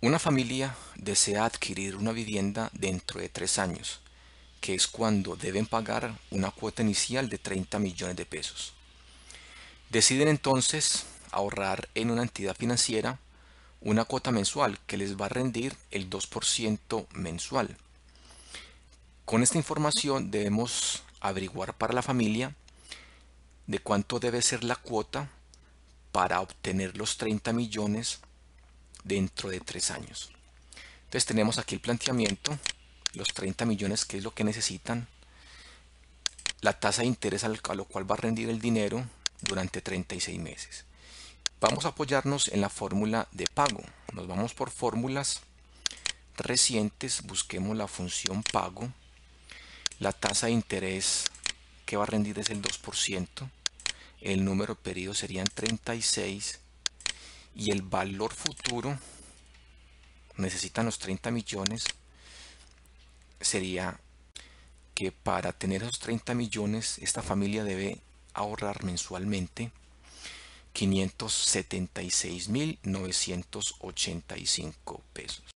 Una familia desea adquirir una vivienda dentro de tres años, que es cuando deben pagar una cuota inicial de 30 millones de pesos. Deciden entonces ahorrar en una entidad financiera una cuota mensual que les va a rendir el 2% mensual. Con esta información debemos averiguar para la familia de cuánto debe ser la cuota para obtener los 30 millones dentro de tres años. Entonces tenemos aquí el planteamiento, los 30 millones que es lo que necesitan, la tasa de interés a lo cual va a rendir el dinero durante 36 meses. Vamos a apoyarnos en la fórmula de pago. Nos vamos por fórmulas recientes, busquemos la función pago. La tasa de interés que va a rendir es el 2%. El número de serían 36 y el valor futuro necesitan los 30 millones sería que para tener esos 30 millones esta familia debe ahorrar mensualmente 576.985 pesos.